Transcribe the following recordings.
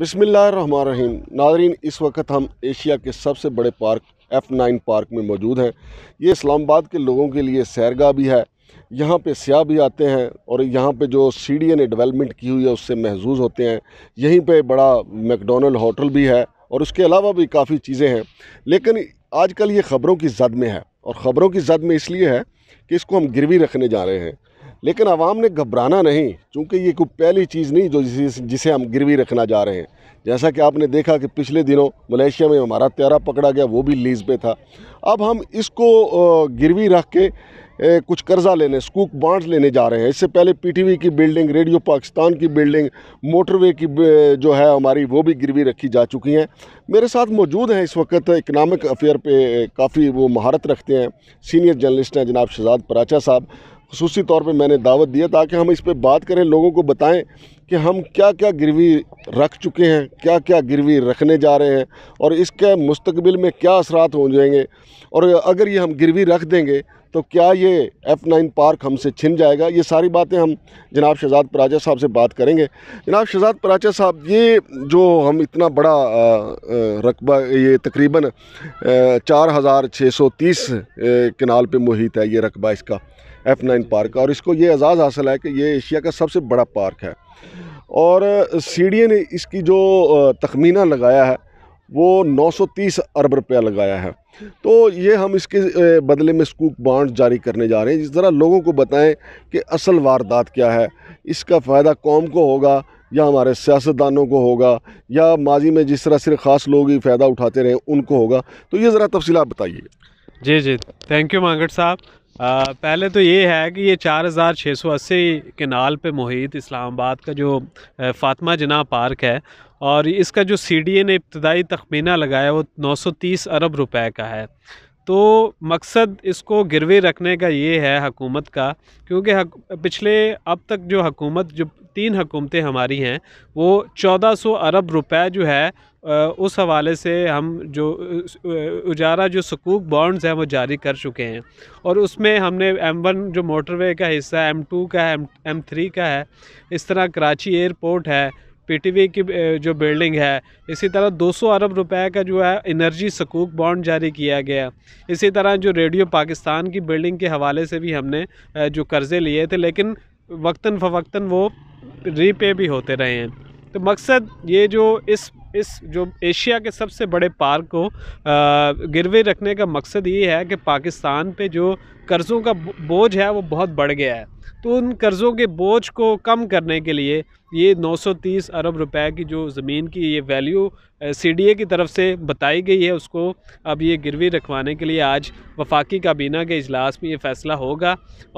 बसमिल्लाम नाजरीन इस वक्त हम एशिया के सबसे बड़े पार्क एफ़ नाइन पार्क में मौजूद हैं ये इस्लामाबाद के लोगों के लिए सैरगा भी है यहाँ पे सयाह भी आते हैं और यहाँ पे जो सी डी ए ने डेवलपमेंट की हुई है उससे महजूज होते हैं यहीं पे बड़ा मैकडोनल्ड होटल भी है और उसके अलावा भी काफ़ी चीज़ें हैं लेकिन आजकल ये ख़बरों की जद में है और ख़बरों की जद में इसलिए है कि इसको हम गिरवी रखने जा रहे हैं लेकिन आवाम ने घबराना नहीं चूँकि ये कोई पहली चीज़ नहीं जो जिसे हम गिरवी रखना जा रहे हैं जैसा कि आपने देखा कि पिछले दिनों मलेशिया में हमारा त्यारा पकड़ा गया वो भी लीज़ पे था अब हम इसको गिरवी रख के ए, कुछ कर्जा लेने स्कूक बांट लेने जा रहे हैं इससे पहले पीटीवी की बिल्डिंग रेडियो पाकिस्तान की बिल्डिंग मोटरवे की जो है हमारी वो भी गिरवी रखी जा चुकी हैं मेरे साथ मौजूद हैं इस वक्त इकनॉमिक अफेयर पे काफ़ी वो महारत रखते हैं सीनियर जर्नलिस्ट हैं जनाब शहजाद पराचा साहब खसूसी तौर पर मैंने दावत दिया ताकि हम इस पर बात करें लोगों को बताएं कि हम क्या क्या गिरवी रख चुके हैं क्या क्या गिरवी रखने जा रहे हैं और इसके मुस्तबिल में क्या असरात हो जाएंगे और अगर ये हम गिरवी रख देंगे तो क्या ये एफ़ नाइन पार्क हमसे छिन जाएगा ये सारी बातें हम जनाब शहजाद पराचा साहब से बात करेंगे जनाब शहजाद पराचा साहब ये जो हम इतना बड़ा रकबा ये तकरीबन चार हज़ार छः सौ तीस कनाल पर मुहित है ये रकबा इसका एफ नाइन पार्क का और इसको ये एजाज़ हासिल है कि ये एशिया का सबसे बड़ा पार्क है और सी ने इसकी जो तखमीना लगाया है वो 930 अरब रुपया लगाया है तो ये हम इसके बदले में स्कूक बॉन्ड जारी करने जा रहे हैं जिस तरह लोगों को बताएं कि असल वारदात क्या है इसका फ़ायदा कौम को होगा या हमारे सियासतदानों को होगा या माजी में जिस तरह सिर्फ ख़ास लोग ही फ़ायदा उठाते रहे उनको होगा तो ये ज़रा तफसी बताइए जी जी थैंक यू मांगट साहब आ, पहले तो ये है कि ये 4680 नाल पे मुहित इस्लामाबाद का जो फातमा जना पार्क है और इसका जो सी डी ए ने इब्तदाई तखमीना लगाया वो 930 अरब रुपए का है तो मकसद इसको गिरवी रखने का ये है हकूमत का क्योंकि हक, पिछले अब तक जो हकूमत जो तीन हकूमतें हमारी हैं वो 1400 अरब रुपए जो है उस हवाले से हम जो उजारा जो सकूक बॉन्ड्स हैं वो जारी कर चुके हैं और उसमें हमने एम वन जो मोटरवे का हिस्सा है एम टू का है एम थ्री का है इस तरह कराची एयरपोर्ट है पीटीवी की जो बिल्डिंग है इसी तरह 200 अरब रुपए का जो है इनर्जी सकूक बॉन्ड जारी किया गया इसी तरह जो रेडियो पाकिस्तान की बिल्डिंग के हवाले से भी हमने जो कर्ज़े लिए थे लेकिन वक्ता फ़वक्ता वो रीपे भी होते रहे हैं तो मकसद ये जो इस इस जो एशिया के सबसे बड़े पार्क को गिरवे रखने का मकसद ये है कि पाकिस्तान पे जो कर्ज़ों का बोझ है वो बहुत बढ़ गया है तो उन कर्ज़ों के बोझ को कम करने के लिए ये 930 अरब रुपए की जो ज़मीन की ये वैल्यू सीडीए की तरफ से बताई गई है उसको अब ये गिरवी रखवाने के लिए आज वफाकी काबीना के इजलास में ये फ़ैसला होगा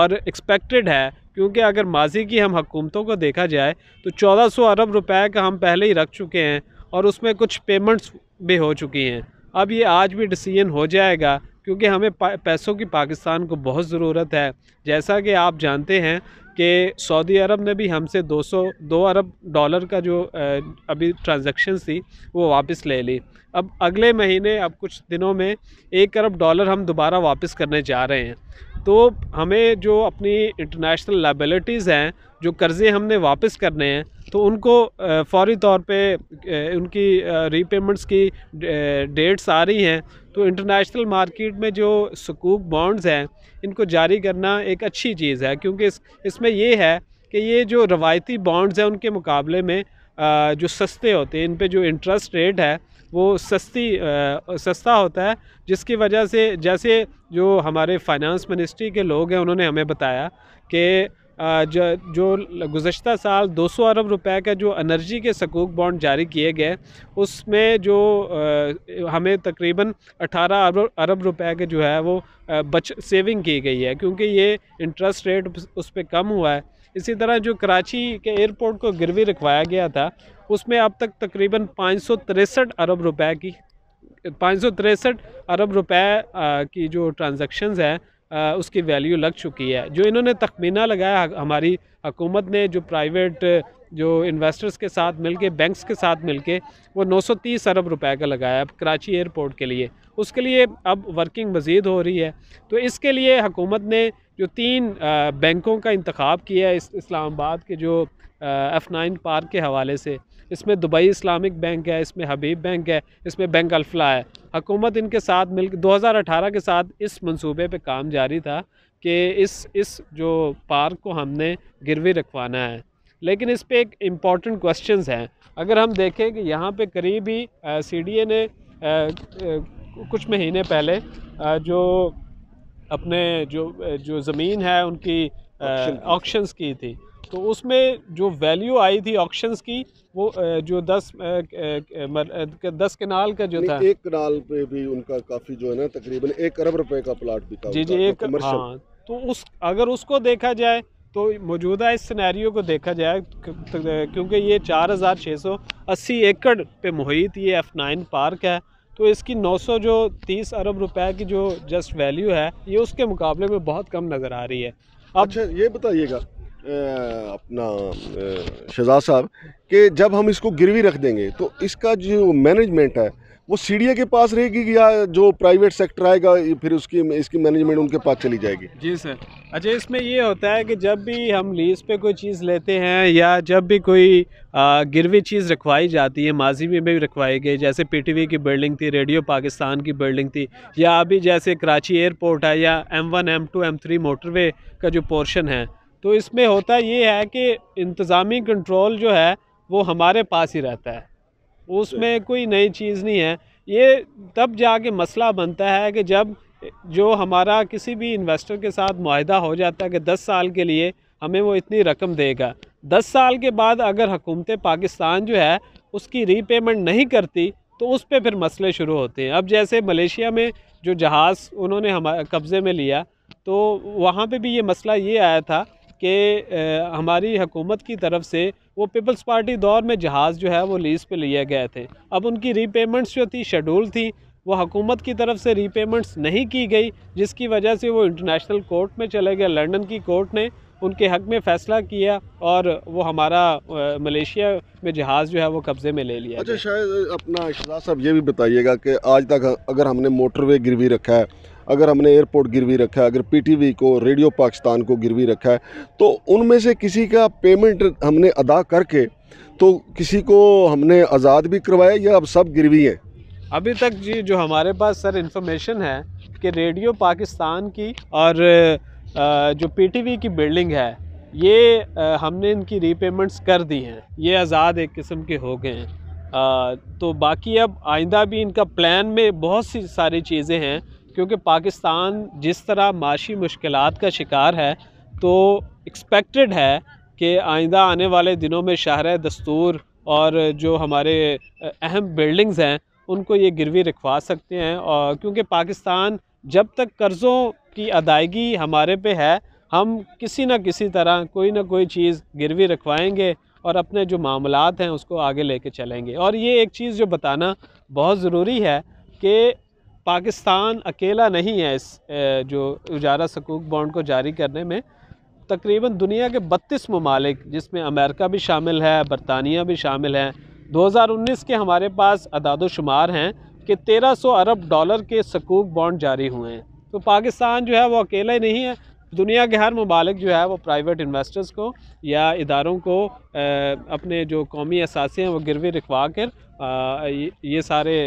और एक्सपेक्टेड है क्योंकि अगर माजी की हम हुकूमतों को देखा जाए तो 1400 अरब रुपए का हम पहले ही रख चुके हैं और उसमें कुछ पेमेंट्स भी हो चुकी हैं अब ये आज भी डिसीजन हो जाएगा क्योंकि हमें पैसों की पाकिस्तान को बहुत ज़रूरत है जैसा कि आप जानते हैं कि सऊदी अरब ने भी हमसे 200 दो अरब डॉलर का जो अभी ट्रांजेक्शन थी वो वापस ले ली अब अगले महीने अब कुछ दिनों में एक अरब डॉलर हम दोबारा वापस करने जा रहे हैं तो हमें जो अपनी इंटरनेशनल लाइबिलिटीज़ हैं जो कर्ज़े हमने वापस करने हैं तो उनको फौरी तौर पे उनकी रीपेमेंट्स की डेट्स आ रही हैं तो इंटरनेशनल मार्केट में जो सकूक बॉन्ड्स हैं इनको जारी करना एक अच्छी चीज़ है क्योंकि इस इसमें ये है कि ये जो रवायती बॉन्ड्स हैं उनके मुकाबले में जो सस्ते होते हैं इन पर जो इंटरेस्ट रेट है वो सस्ती आ, सस्ता होता है जिसकी वजह से जैसे जो हमारे फाइनेंस मिनिस्ट्री के लोग हैं उन्होंने हमें बताया कि जो जो गुज्त साल 200 अरब रुपए का जो एनर्जी के सकूक बॉन्ड जारी किए गए उसमें जो हमें तकरीबन 18 अरब अरब रुपए के जो है वो बच सेविंग की गई है क्योंकि ये इंटरेस्ट रेट उस पर कम हुआ है इसी तरह जो कराची के एयरपोर्ट को गिरवी रखवाया गया था उसमें अब तक तकरीबन पाँच अरब रुपए की पाँच अरब रुपए की जो ट्रांजैक्शंस हैं उसकी वैल्यू लग चुकी है जो इन्होंने तखमीना लगाया हमारी हकूमत ने जो प्राइवेट जो इन्वेस्टर्स के साथ मिलके बैंक्स के साथ मिलके वो 930 अरब रुपए का लगाया अब कराची एयरपोर्ट के लिए उसके लिए अब वर्किंग मज़ीद हो रही है तो इसके लिए हकूमत ने जो तीन बैंकों का इंतखब किया है इस इस्लामाबाद के जो एफ़ नाइन पार्क के हवाले से इसमें दुबई इस्लामिक बैंक है इसमें हबीब बैंक है इसमें बैंक अल्फला है हकूमत इनके साथ मिल 2018 के साथ इस मंसूबे पे काम जारी था कि इस इस जो पार्क को हमने गिरवी रखवाना है लेकिन इस पर एक इम्पॉर्टेंट क्वेश्चन हैं अगर हम देखें कि यहाँ पर करीब ही सी डी ए ने आ, आ, कुछ महीने पहले आ, जो अपने जो जो ज़मीन है उनकी ऑक्शंस की थी तो उसमें जो वैल्यू आई थी ऑक्शंस की वो जो दस दस कनाल का जो था एक कनाल पे भी उनका काफ़ी जो है ना तकरीबन एक अरब रुपए का प्लाट भी था जी जी एक हाँ तो उस अगर उसको देखा जाए तो मौजूदा इस सिनेरियो को देखा जाए तो, क्योंकि ये चार हज़ार छः सौ अस्सी एकड़ पे मुहित ये एफ़ नाइन पार्क है तो इसकी 900 जो 30 अरब रुपए की जो जस्ट वैल्यू है ये उसके मुकाबले में बहुत कम नज़र आ रही है अब अच्छा ये बताइएगा अपना शहजाद साहब कि जब हम इसको गिरवी रख देंगे तो इसका जो मैनेजमेंट है वो सीडीए के पास रहेगी या जो प्राइवेट सेक्टर आएगा फिर उसकी इसकी मैनेजमेंट उनके पास चली जाएगी जी सर अच्छा इसमें ये होता है कि जब भी हम लीज़ पे कोई चीज़ लेते हैं या जब भी कोई गिरवी चीज़ रखवाई जाती है माजी में भी रखवाई गई जैसे पीटीवी की बिल्डिंग थी रेडियो पाकिस्तान की बिल्डिंग थी या अभी जैसे कराची एयरपोर्ट है या M one M two M three motorway का जो पोर्शन है तो इसमें होता ये है कि इंतज़ामी कंट्रोल जो है वो हमारे पास ही रहता है उसमें कोई नई चीज़ नहीं है ये तब जाके मसला बनता है कि जब जो हमारा किसी भी इन्वेस्टर के साथ माहदा हो जाता है कि दस साल के लिए हमें वो इतनी रकम देगा दस साल के बाद अगर हुकूमत पाकिस्तान जो है उसकी रीपेमेंट नहीं करती तो उस पर फिर मसले शुरू होते हैं अब जैसे मलेशिया में जो जहाज़ उन्होंने हम कब्ज़े में लिया तो वहाँ पे भी ये मसला ये आया था कि हमारी हुकूमत की तरफ से वो पीपल्स पार्टी दौर में जहाज़ जो है वो लीज़ पे लिए गए थे अब उनकी रीपेमेंट्स जो थी शेड्यूल थी वो हकूमत की तरफ से रीपेमेंट्स नहीं की गई जिसकी वजह से वो इंटरनेशनल कोर्ट में चले गए लंडन की कोर्ट ने उनके हक़ में फ़ैसला किया और वो हमारा मलेशिया में जहाज़ जो है वो कब्ज़े में ले लिया अच्छा शायद अपना शहजाद साहब ये भी बताइएगा कि आज तक अगर हमने मोटरवे गिरवी रखा है अगर हमने एयरपोर्ट गिरवी रखा है अगर पीटीवी को रेडियो पाकिस्तान को गिरवी रखा है तो उनमें से किसी का पेमेंट हमने अदा करके तो किसी को हमने आज़ाद भी करवाया या अब सब गिरवी हैं अभी तक जी जो हमारे पास सर इन्फॉर्मेशन है कि रेडियो पाकिस्तान की और जो पी की बिल्डिंग है ये हमने इनकी रीपेमेंट्स कर दी हैं ये आज़ाद एक किस्म के हो गए हैं तो बाकी अब आइंदा भी इनका प्लान में बहुत सी सारी चीज़ें हैं क्योंकि पाकिस्तान जिस तरह माशी मुश्किल का शिकार है तो एक्सपेक्टेड है कि आइंदा आने वाले दिनों में शहर दस्तूर और जो हमारे अहम बिल्डिंग्स हैं उनको ये गिरवी रखवा सकते हैं और क्योंकि पाकिस्तान जब तक कर्ज़ों की अदायगी हमारे पे है हम किसी न किसी तरह कोई ना कोई चीज़ गिरवी रखवाएंगे और अपने जो मामलात हैं उसको आगे लेके चलेंगे और ये एक चीज़ जो बताना बहुत ज़रूरी है कि पाकिस्तान अकेला नहीं है इस जो उजारा सकूक बॉन्ड को जारी करने में तकरीबन दुनिया के बत्तीस ममालिक जिसमें अमेरिका भी शामिल है बरतानिया भी शामिल है 2019 के हमारे पास अदादोशुमार हैं कि 1300 अरब डॉलर के सकूक बॉन्ड जारी हुए हैं तो पाकिस्तान जो है वो अकेला ही नहीं है दुनिया के हर ममालिक जो है वो प्राइवेट इन्वेस्टर्स को या इदारों को अपने जो कौमी असासे हैं वो गिरवी रखवा कर ये सारे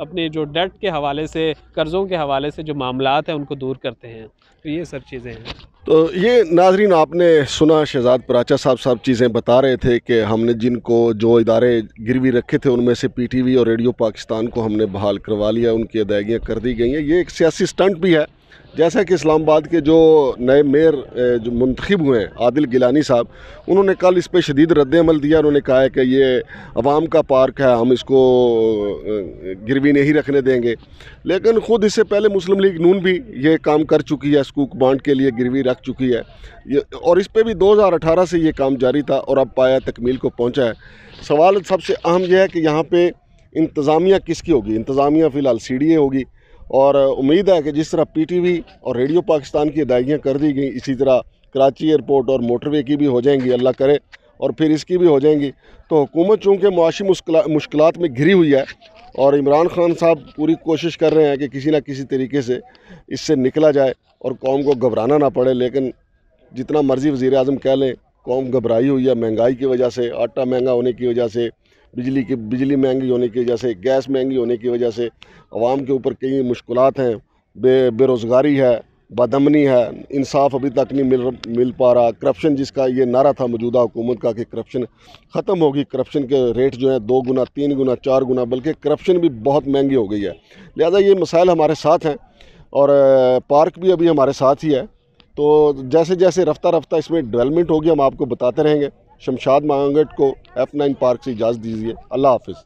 अपने जो डेट के हवाले से कर्ज़ों के हवाले से जो मामला हैं उनको दूर करते हैं तो ये सब चीज़ें हैं तो ये नाजरीन आपने सुना शहजाद प्राचा साहब साहब चीज़ें बता रहे थे कि हमने जिनको जो इदारे गिरवी रखे थे उनमें से पीटीवी और रेडियो पाकिस्तान को हमने बहाल करवा लिया उनकी अदायगियाँ कर दी गई हैं ये एक सियासी स्टंट भी है जैसा कि इस्लामाबाद के जो नए मेयर जो मंतखब हुए हैं आदिल गिलानी साहब उन्होंने कल इस पर शदीद रद्दमल दिया उन्होंने कहा है कि ये आवाम का पार्क है हम इसको गिरवी नहीं रखने देंगे लेकिन ख़ुद इससे पहले मुस्लिम लीग नून भी ये काम कर चुकी है स्कूक बांड के लिए गिरवी रख चुकी है ये और इस पर भी दो हज़ार अठारह से ये काम जारी था और अब पाया तकमील को पहुँचा है सवाल सबसे अहम यह है कि यहाँ पर इंतज़ामिया किसकी होगी इंतज़ामिया फ़िलहाल सी डी ए होगी और उम्मीद है कि जिस तरह पीटीवी और रेडियो पाकिस्तान की अदायगियाँ कर दी गई इसी तरह कराची एयरपोर्ट और मोटरवे की भी हो जाएंगी अल्लाह करे और फिर इसकी भी हो जाएंगी तो हुकूमत चूँकि मुआशी मुश्किल में घिरी हुई है और इमरान खान साहब पूरी कोशिश कर रहे हैं कि किसी ना किसी तरीके से इससे निकला जाए और कौम को घबराना ना पड़े लेकिन जितना मर्ज़ी वज़ी अजम कह लें कौम घबराई हुई है महंगाई की वजह से आटा महंगा होने की वजह से बिजली की बिजली महंगी होने की वजह से गैस महंगी होने की वजह से आवाम के ऊपर कई मुश्किल हैं बे बेरोज़गारी है बदमनी है इंसाफ अभी तक नहीं मिल मिल पा रहा करप्शन जिसका ये नारा था मौजूदा हुकूमत का कि करप्शन ख़त्म होगी करप्शन के रेट जो है दो गुना तीन गुना चार गुना बल्कि करप्शन भी बहुत महंगी हो गई है लिहाजा ये मसाइल हमारे साथ हैं और पार्क भी अभी हमारे साथ ही है तो जैसे जैसे रफ्ता रफ्ता इसमें डेवलपमेंट होगी हम आपको बताते रहेंगे शमशाद मांगट को एफ नाइन पार्क से इजाज़त दीजिए अल्लाह हाफिज़